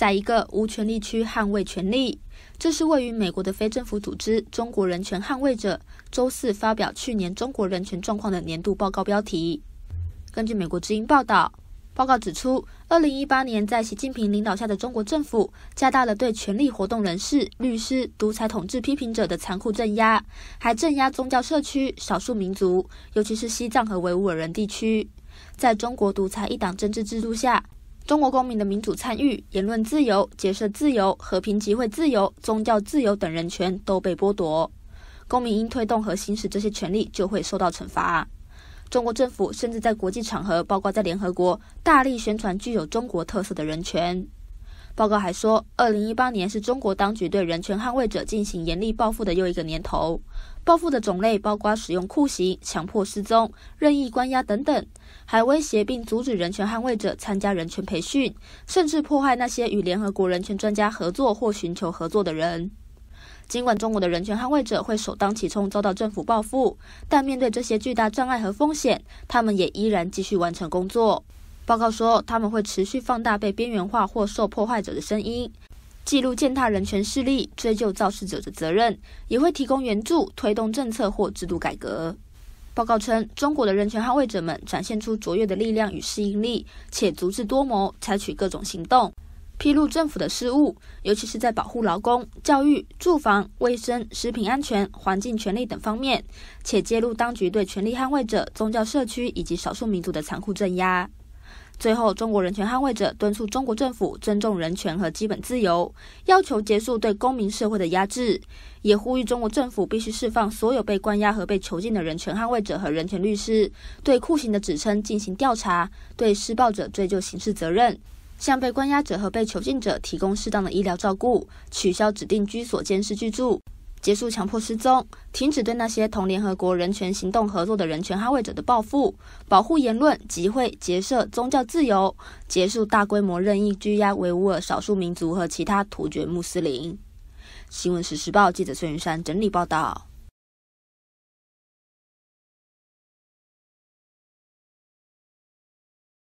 在一个无权力区捍卫权力，这是位于美国的非政府组织中国人权捍卫者周四发表去年中国人权状况的年度报告标题。根据美国之音报道，报告指出，2018年在习近平领导下的中国政府加大了对权力活动人士、律师、独裁统治批评者的残酷镇压，还镇压宗教社区、少数民族，尤其是西藏和维吾尔人地区。在中国独裁一党政治制度下。中国公民的民主参与、言论自由、结社自由、和平集会自由、宗教自由等人权都被剥夺，公民因推动和行使这些权利就会受到惩罚。中国政府甚至在国际场合，包括在联合国，大力宣传具有中国特色的人权。报告还说，二零一八年是中国当局对人权捍卫者进行严厉报复的又一个年头。报复的种类包括使用酷刑、强迫失踪、任意关押等等，还威胁并阻止人权捍卫者参加人权培训，甚至迫害那些与联合国人权专家合作或寻求合作的人。尽管中国的人权捍卫者会首当其冲遭到政府报复，但面对这些巨大障碍和风险，他们也依然继续完成工作。报告说，他们会持续放大被边缘化或受破坏者的声音，记录践踏人权势力，追究肇事者的责任，也会提供援助，推动政策或制度改革。报告称，中国的人权捍卫者们展现出卓越的力量与适应力，且足智多谋，采取各种行动，披露政府的失误，尤其是在保护劳工、教育、住房、卫生、食品安全、环境权利等方面，且揭露当局对权力捍卫者、宗教社区以及少数民族的残酷镇压。最后，中国人权捍卫者敦促中国政府尊重人权和基本自由，要求结束对公民社会的压制，也呼吁中国政府必须释放所有被关押和被囚禁的人权捍卫者和人权律师，对酷刑的指称进行调查，对施暴者追究刑事责任，向被关押者和被囚禁者提供适当的医疗照顾，取消指定居所监视居住。结束强迫失踪，停止对那些同联合国人权行动合作的人权捍卫者的报复，保护言论集会结社宗教自由，结束大规模任意拘押维吾尔少数民族和其他突厥穆斯林。新闻时事报记者孙云山整理报道。